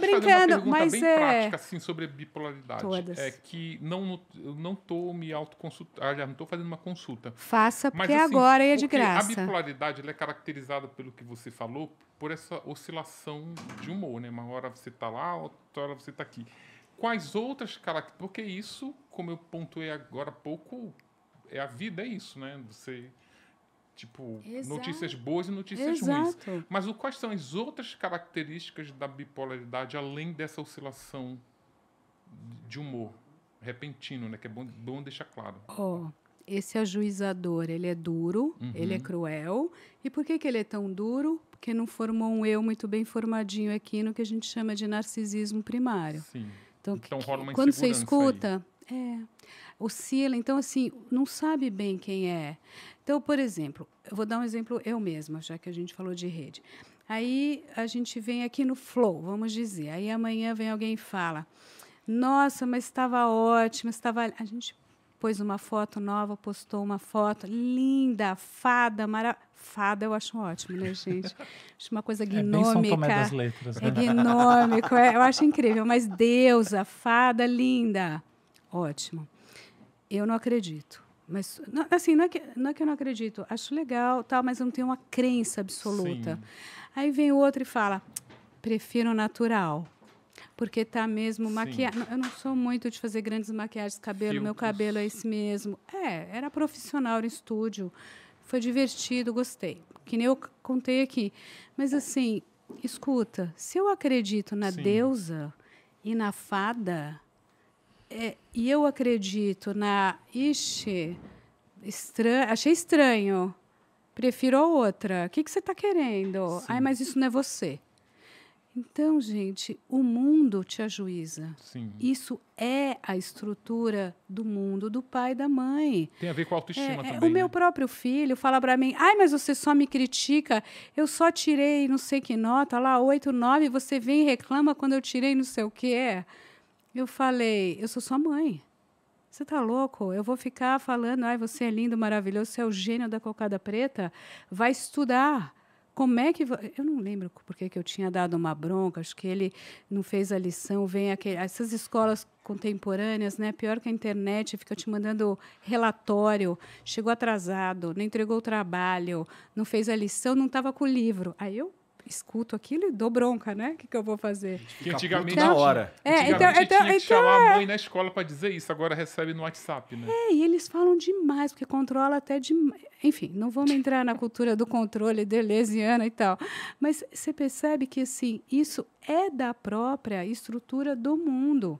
tô brincando, uma mas bem é prática assim sobre bipolaridade. Todas. É que não eu não tô me autoconsultando, já não tô fazendo uma consulta. Faça porque mas, assim, agora é de graça. A bipolaridade ela é caracterizada pelo que você falou por essa oscilação de humor, né? Uma hora você tá lá, outra hora você tá aqui. Quais outras características? Porque isso, como eu pontuei agora há pouco, é a vida é isso, né? Você Tipo, Exato. notícias boas e notícias Exato. ruins. Mas o, quais são as outras características da bipolaridade, além dessa oscilação de humor repentino, né? Que é bom, bom deixar claro. Ó, oh, esse ajuizador, ele é duro, uhum. ele é uhum. cruel. E por que, que ele é tão duro? Porque não formou um eu muito bem formadinho aqui no que a gente chama de narcisismo primário. Sim. Então, então que, rola uma quando você escuta, aí. É, oscila. Então, assim, não sabe bem quem é. Então, por exemplo, eu vou dar um exemplo eu mesma, já que a gente falou de rede. Aí a gente vem aqui no flow, vamos dizer. Aí amanhã vem alguém e fala: Nossa, mas estava ótimo, estava. A gente pôs uma foto nova, postou uma foto linda, fada, maravilhosa. fada eu acho ótimo, né, gente? Acho uma coisa é, gnômica. É, das letras, é né? é gnômico, é, eu acho incrível, mas deusa, fada linda. Ótimo. Eu não acredito. Mas, assim, não é, que, não é que eu não acredito. Acho legal, tal, mas eu não tenho uma crença absoluta. Sim. Aí vem o outro e fala, prefiro natural. Porque tá mesmo maquiagem. Eu não sou muito de fazer grandes maquiagens, cabelo, Filtros. meu cabelo é esse mesmo. É, era profissional, era estúdio. Foi divertido, gostei. Que nem eu contei aqui. Mas assim, escuta, se eu acredito na Sim. deusa e na fada, é, e eu acredito na. Ixi, estran, achei estranho. Prefiro a outra. O que, que você está querendo? Sim. Ai, mas isso não é você. Então, gente, o mundo te ajuiza. Sim. Isso é a estrutura do mundo do pai e da mãe. Tem a ver com a autoestima é, é também. O né? meu próprio filho fala para mim: ai, mas você só me critica, eu só tirei não sei que nota lá, oito nove. você vem e reclama quando eu tirei não sei o que é. Eu falei, eu sou sua mãe. Você tá louco? Eu vou ficar falando, ai, você é lindo, maravilhoso, você é o gênio da cocada preta. Vai estudar. Como é que. Eu não lembro porque que eu tinha dado uma bronca, acho que ele não fez a lição. Vem aquele, essas escolas contemporâneas, né? Pior que a internet, fica te mandando relatório, chegou atrasado, não entregou o trabalho, não fez a lição, não estava com o livro. Aí eu escuto aquilo e dou bronca, né? O que, que eu vou fazer? Que antigamente é, então, na hora. É, antigamente então, então, tinha que então, chamar é... a mãe na escola para dizer isso, agora recebe no WhatsApp, né? É, e eles falam demais, porque controla até demais. Enfim, não vamos entrar na cultura do controle delesiana e tal. Mas você percebe que assim, isso é da própria estrutura do mundo.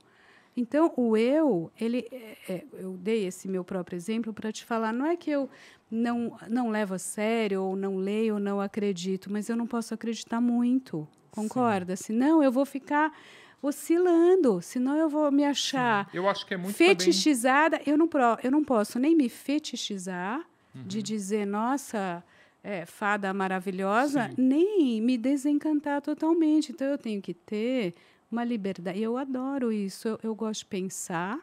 Então, o eu, ele, é, é, eu dei esse meu próprio exemplo para te falar, não é que eu não, não levo a sério, ou não leio, ou não acredito, mas eu não posso acreditar muito, concorda? Sim. Senão eu vou ficar oscilando, senão eu vou me achar eu acho que é muito fetichizada. Também... Eu, não pro, eu não posso nem me fetichizar uhum. de dizer, nossa... É, fada maravilhosa, Sim. nem me desencantar totalmente. Então, eu tenho que ter uma liberdade. Eu adoro isso. Eu, eu gosto de pensar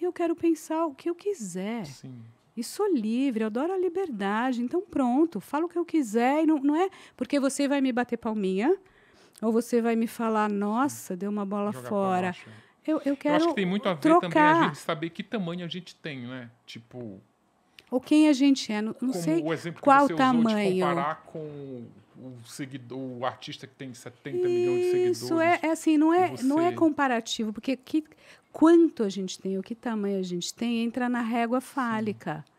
e eu quero pensar o que eu quiser. Sim. E sou livre, eu adoro a liberdade. Então, pronto, falo o que eu quiser. E não, não é porque você vai me bater palminha ou você vai me falar, nossa, deu uma bola Jogar fora. É. Eu, eu quero. Eu acho que tem muito a ver trocar. também a gente saber que tamanho a gente tem, né? Tipo, ou quem a gente é. Não, não sei qual você tamanho. Usou comparar com o, seguidor, o artista que tem 70 Isso milhões de seguidores. Isso é, é, assim, não é, você... não é comparativo, porque que, quanto a gente tem, o que tamanho a gente tem, entra na régua fálica. Sim.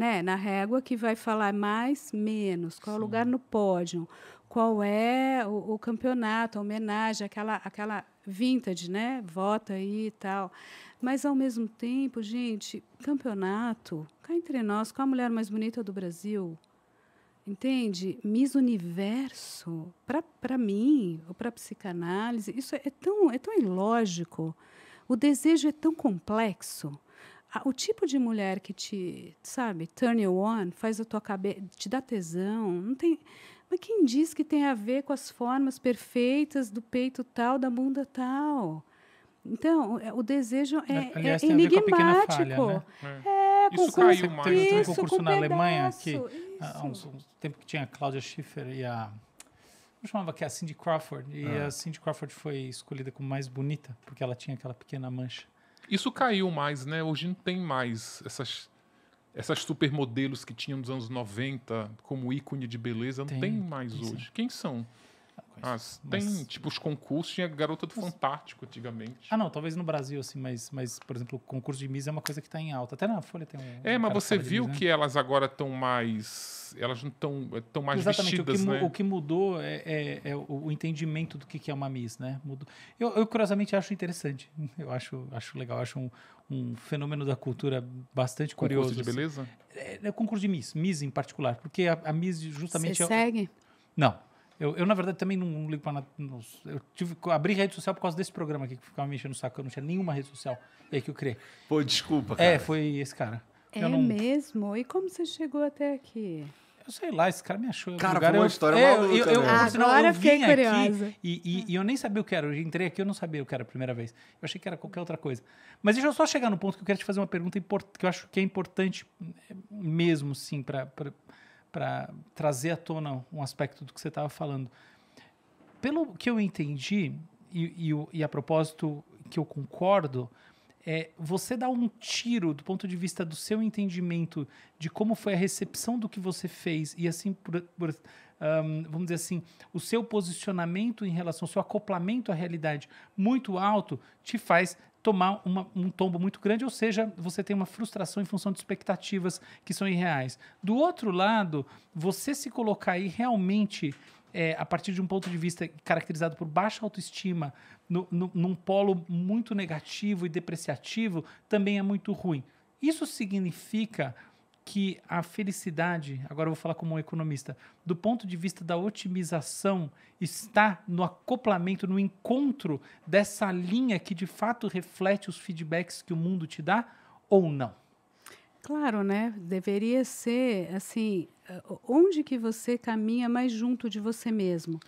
Né? Na régua que vai falar mais, menos, qual é Sim. lugar no pódio, qual é o, o campeonato, a homenagem, aquela, aquela vintage, né? Vota aí e tal. Mas, ao mesmo tempo, gente, campeonato, cá entre nós, qual a mulher mais bonita do Brasil? Entende? Miss Universo, para mim, ou para psicanálise, isso é, é tão, é tão ilógico. O desejo é tão complexo. O tipo de mulher que te, sabe, turn you on, faz a tua cabeça, te dá tesão, não tem mas quem diz que tem a ver com as formas perfeitas do peito tal, da bunda tal? Então, é, o desejo é, Aliás, né, é enigmático. Falha, né? é. É, isso caiu mais. Isso, um concurso com na pedaço, Alemanha que isso. há um, uns tempo que tinha a Cláudia Schiffer e a eu chamava que a Cindy Crawford e ah. a Cindy Crawford foi escolhida como mais bonita porque ela tinha aquela pequena mancha. Isso caiu mais, né? Hoje não tem mais essas essas supermodelos que tinham nos anos 90 como ícone de beleza não tem, tem mais hoje. Quem são? Ah, mas... Tem, tipo, os concursos tinha Garota do Fantástico antigamente. Ah, não, talvez no Brasil, assim, mas, mas por exemplo, o concurso de Miss é uma coisa que está em alta. Até na Folha tem um. É, mas você viu Miss, né? que elas agora estão mais. Elas não estão eh, tão mais Exatamente, vestidas, o que, né? O que mudou é, é, é, o entendimento do que é uma Miss, né? Mudou. Eu, eu curiosamente, acho interessante. Eu acho, acho legal, acho um, um fenômeno da cultura bastante curioso. Concurso de assim. beleza? É, é concurso de Miss, Miss em particular, porque a, a Miss justamente. Você é segue? Não. Eu, eu, na verdade, também não ligo para. nada. eu tive, abri rede social por causa desse programa aqui, que ficava me enchendo o saco. Eu não tinha nenhuma rede social. E aí que eu criei. Pô, desculpa, é, cara. É, foi esse cara. É não... mesmo? E como você chegou até aqui? Eu sei lá, esse cara me achou. Cara, lugar, foi uma eu, história é, maluca. Eu, eu, né? eu, Agora eu fiquei curiosa. E, e, e, eu nem sabia o que era. Eu entrei aqui, eu não sabia o que era a primeira vez. Eu achei que era qualquer outra coisa. Mas deixa eu só chegar no ponto que eu quero te fazer uma pergunta que eu acho que é importante mesmo, sim, para para trazer à tona um aspecto do que você estava falando. Pelo que eu entendi, e, e, e, a propósito que eu concordo, é você dá um tiro do ponto de vista do seu entendimento de como foi a recepção do que você fez e assim por, por um, vamos dizer assim, o seu posicionamento em relação, ao seu acoplamento à realidade muito alto, te faz tomar uma, um tombo muito grande, ou seja, você tem uma frustração em função de expectativas que são irreais. Do outro lado, você se colocar aí realmente é, a partir de um ponto de vista caracterizado por baixa autoestima, no, no, num polo muito negativo e depreciativo, também é muito ruim. Isso significa que a felicidade, agora eu vou falar como um economista, do ponto de vista da otimização, está no acoplamento, no encontro dessa linha que de fato reflete os feedbacks que o mundo te dá ou não? Claro, né? Deveria ser assim, eh, onde que você caminha mais junto de você mesmo.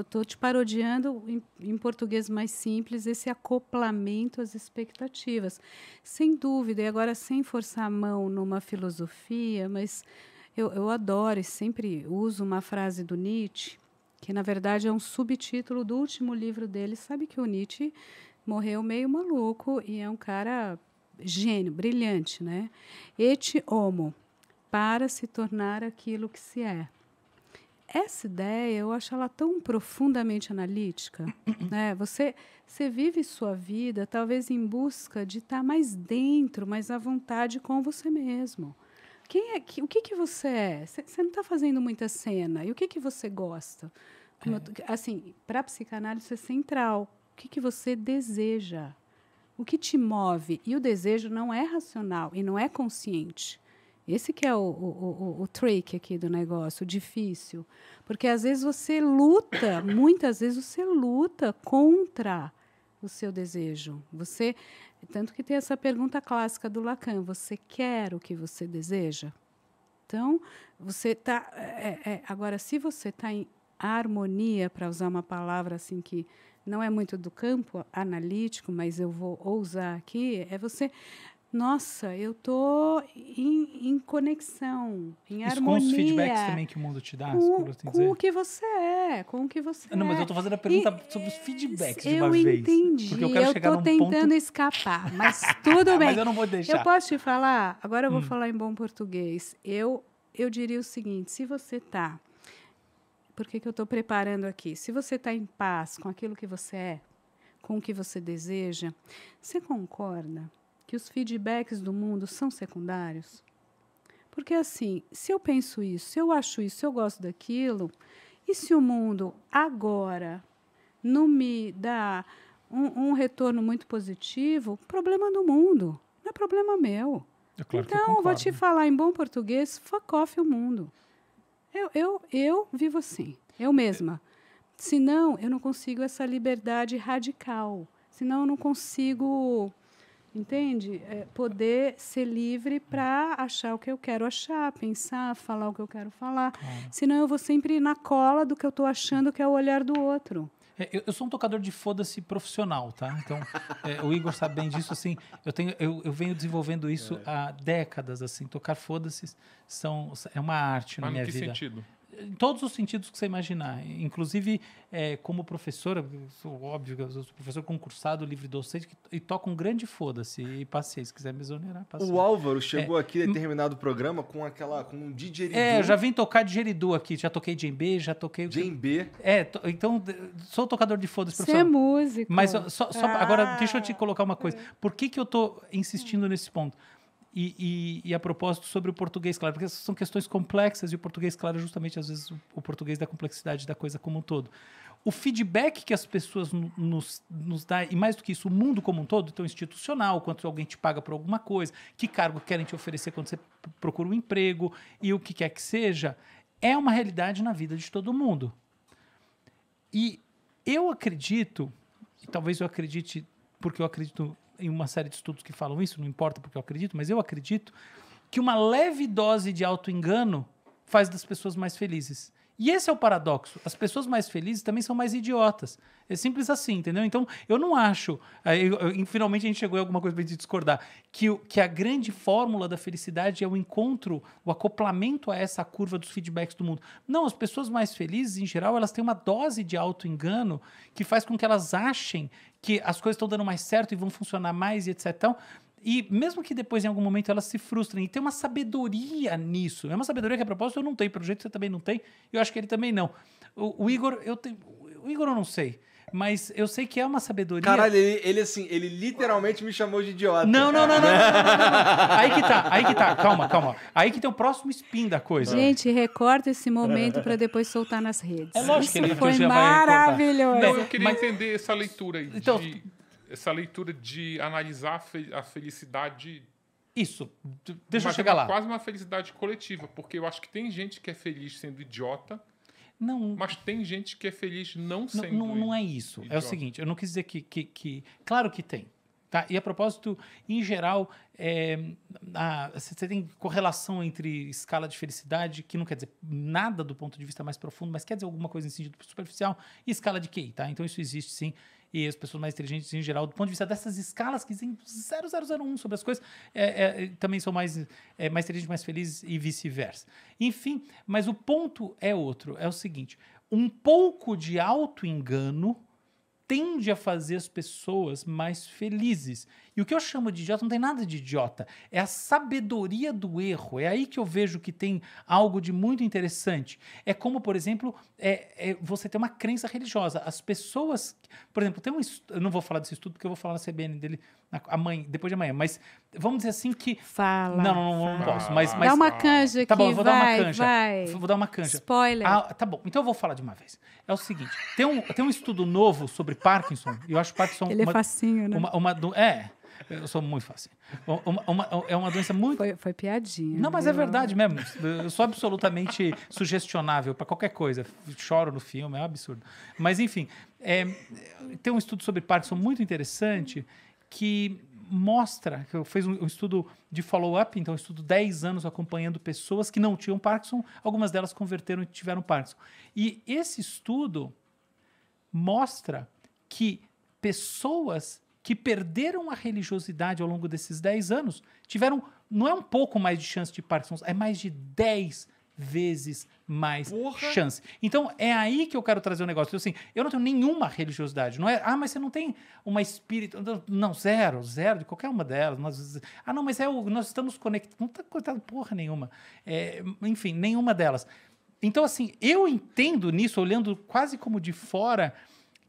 Estou te parodiando em, em, português mais simples, esse acoplamento às expectativas. Sem dúvida, e agora sem forçar a mão numa filosofia, mas eu, eu adoro e sempre uso uma frase do Nietzsche, que na verdade é um subtítulo do último livro dele. Sabe que o Nietzsche morreu meio maluco e é um cara gênio, brilhante, né? Et homo, para se tornar aquilo que se é essa ideia eu acho ela tão profundamente analítica. Né? Você, você vive sua vida talvez em busca de estar mais dentro, mais à vontade com você mesmo. Quem é que, o que, que você é? Você não está fazendo muita cena. E o que, que você gosta? É. Assim, para psicanálise é central. O que, que você deseja? O que te move? E o desejo não é racional e não é consciente. Esse que é o, o, o, o trick aqui do negócio, o difícil. Porque às vezes você luta, muitas vezes você luta contra o seu desejo. Você, tanto que tem essa pergunta clássica do Lacan: você quer o que você deseja? Então, você está É, é, agora, se você está em harmonia, para usar uma palavra assim que não é muito do campo analítico, mas eu vou ousar aqui, é você nossa, eu tô em, em conexão, em Isso harmonia. com os feedbacks também que o mundo te dá, com, com dizer. o que você é, com o que você Não, é. mas eu tô fazendo a pergunta e, sobre os feedbacks de uma vez. Eu entendi, eu, quero eu tô tentando ponto... escapar, mas tudo bem. mas eu não vou deixar. Eu posso te falar, agora eu vou hum. falar em bom português. Eu, eu diria o seguinte, se você tá... Por que, que eu estou preparando aqui? Se você está em paz com aquilo que você é, com o que você deseja, você concorda que os feedbacks do mundo são secundários? Porque assim, se eu penso isso, se eu acho isso, se eu gosto daquilo, e se o mundo agora não me dá um, um retorno muito positivo, problema do mundo, não é problema meu. É claro então, eu vou te falar em bom português, fuck off o mundo. Eu, eu, eu vivo assim, eu mesma. Senão, eu não consigo essa liberdade radical. Senão, eu não consigo Entende? É poder ser livre para achar o que eu quero achar, pensar, falar o que eu quero falar. Claro. Senão eu vou sempre na cola do que eu estou achando que é o olhar do outro. É, eu, eu, sou um tocador de foda-se profissional, tá? Então, é, o Igor sabe bem disso, assim. Eu, tenho, eu, eu venho desenvolvendo isso é. há décadas, assim. Tocar foda-se são, é uma arte Mas na minha vida. Mas sentido? em todos os sentidos que você imaginar. Inclusive, é, como professora, sou óbvio, eu sou professor concursado, livre docente, e toca um grande foda-se. E passei, se quiser me exonerar, passei. O Álvaro chegou é, aqui em determinado programa com aquela, com um DJ. É, eu já vim tocar didgeridoo aqui, já toquei djembe, já toquei... Djembe? É, to, então, sou tocador de foda-se, professor. Você é músico. Mas só, só ah. agora, deixa eu te ah. colocar uma coisa. Por que que eu tô insistindo nesse ponto? e, e, e, a propósito sobre o português claro, porque essas são questões complexas e o português claro é justamente, às vezes, o, o português da complexidade da coisa como um todo. O feedback que as pessoas nos, nos dão, e mais do que isso, o mundo como um todo, então institucional, quanto alguém te paga por alguma coisa, que cargo querem te oferecer quando você procura um emprego e o que quer que seja, é uma realidade na vida de todo mundo. E eu acredito, e talvez eu acredite porque eu acredito em uma série de estudos que falam isso, não importa porque eu acredito, mas eu acredito que uma leve dose de auto-engano faz das pessoas mais felizes. E esse é o paradoxo. As pessoas mais felizes também são mais idiotas. É simples assim, entendeu? Então, eu não acho. Eh, eu, eu, finalmente a gente chegou em alguma coisa para gente discordar. Que, que a grande fórmula da felicidade é o encontro, o acoplamento a essa curva dos feedbacks do mundo. Não, as pessoas mais felizes, em geral, elas têm uma dose de auto-engano que faz com que elas achem que as coisas estão dando mais certo e vão funcionar mais e etc. Então, e mesmo que depois, em algum momento, elas se frustrem. E tem uma sabedoria nisso. É uma sabedoria que, a propósito, eu não tenho. Pelo jeito, você também não tem. Eu acho que ele também não. O, o Igor, eu tenho... O Igor eu não sei. Mas eu sei que é uma sabedoria. Caralho, ele, ele assim, ele literalmente me chamou de idiota. Não, não, não, não, não, não, não, não. Aí que tá, aí que tá. Calma, calma. Aí que tem o próximo spin da coisa. Gente, recorta esse momento para depois soltar nas redes. É lógico Isso que ele foi maravilhoso. Não, eu queria mas, entender essa leitura aí. Então, de essa leitura de analisar a, fe a felicidade. Isso. Deixa Mas eu é chegar é uma, lá. Quase uma felicidade coletiva, porque eu acho que tem gente que é feliz sendo idiota. Não. Mas tem gente que é feliz não sendo. Não, não é isso. Idiota. É o seguinte, eu não quis dizer que, que, que. Claro que tem. Tá? E a propósito, em geral, é, a, você tem correlação entre escala de felicidade, que não quer dizer nada do ponto de vista mais profundo, mas quer dizer alguma coisa em sentido superficial, e escala de QI. Tá? Então isso existe sim e as pessoas mais inteligentes em geral, do ponto de vista dessas escalas que dizem 0001 sobre as coisas, é, é, também são mais, é, mais inteligentes, mais felizes e vice-versa. Enfim, mas o ponto é outro: é o seguinte, um pouco de auto-engano tende a fazer as pessoas mais felizes. E o que eu chamo de idiota não tem nada de idiota, é a sabedoria do erro. É aí que eu vejo que tem algo de muito interessante. É como, por exemplo, é, é você ter uma crença religiosa. As pessoas por exemplo, tem um estudo, eu não vou falar desse estudo porque eu vou falar na CBN dele na, amanhã, depois de amanhã, mas vamos dizer assim que. Fala. Não, não, não, não posso. Mas, mas, Dá uma canja aqui. Tá bom, eu vou vai, dar uma canja. Vai. Vou dar uma canja. Spoiler. Ah, tá bom, então eu vou falar de uma vez. É o seguinte: tem um, tem um estudo novo sobre Parkinson, e eu acho Parkinson. Ele é uma, é facinho, né? Uma, uma, é. Eu sou muito fácil. Uma, uma, é uma doença muito. Foi, foi piadinha. Não, mas é viu? é verdade mesmo. Eu sou absolutamente sugestionável para qualquer coisa. Choro no filme, é um absurdo. Mas, enfim, é, tem um estudo sobre Parkinson muito interessante que mostra, que eu fiz um, um estudo de follow-up, então um estudo 10 anos acompanhando pessoas que não tinham Parkinson, algumas delas converteram e tiveram Parkinson. E esse estudo mostra que pessoas que perderam a religiosidade ao longo desses 10 anos tiveram, não é um pouco mais de chance de Parkinson, é mais de 10 vezes mais Porra. chance. Então é aí que eu quero trazer o um negócio. Então, assim, eu não tenho nenhuma religiosidade. Não é, ah, mas você não tem uma espírito. Não, zero, zero de qualquer uma delas. Nós, ah, não, mas é o, nós estamos conectados. Não está conectado porra nenhuma. É, enfim, nenhuma delas. Então, assim, eu entendo nisso, olhando quase como de fora,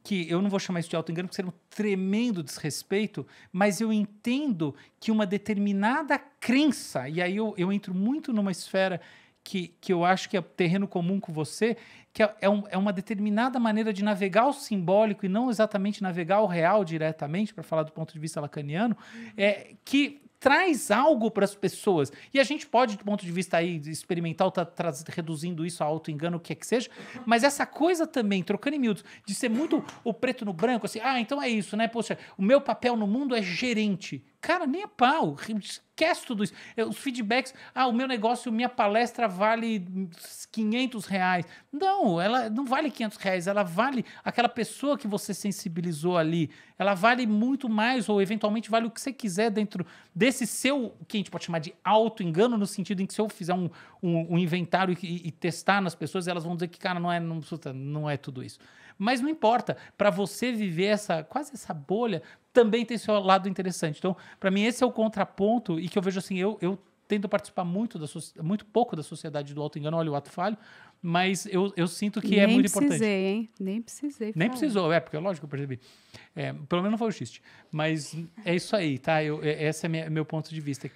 que eu não vou chamar isso de auto-engano, porque seria um tremendo desrespeito, mas eu entendo que uma determinada crença, e aí eu, eu entro muito numa esfera que, que eu acho que é terreno comum com você, que é, é, um, é uma determinada maneira de navegar o simbólico e não exatamente navegar o real diretamente, para falar do ponto de vista lacaniano, é, que traz algo para as pessoas. E a gente pode, do ponto de vista aí experimental, tá reduzindo isso a auto-engano, o que é que seja, mas essa coisa também, trocando em miúdos, de ser muito o preto no branco, assim, ah, então é isso, né? Poxa, o meu papel no mundo é gerente. Cara, nem a pau. Esquece tudo isso. É, os feedbacks. Ah, o meu negócio, minha palestra vale 500 reais. Não, ela não vale 500 reais. Ela vale aquela pessoa que você sensibilizou ali. Ela vale muito mais, ou eventualmente vale o que você quiser dentro desse seu, que a gente pode chamar de auto-engano, no sentido em que se eu fizer um, um, um inventário e, e, testar nas pessoas, elas vão dizer que, cara, não é, não, não é tudo isso. Mas não importa. Para você viver essa quase essa bolha, também tem seu lado interessante. Então, para mim, esse é o contraponto e que eu vejo assim, eu, eu tento participar muito, da muito pouco da sociedade do alto engano olha o ato falho, mas eu, eu sinto que é Nem é muito importante. Nem precisei, hein? Nem precisei. Nem precisou, é, porque é lógico que eu percebi. É, pelo menos não foi o xiste. Mas é isso aí, tá? Eu, é, esse é minha, meu ponto de vista.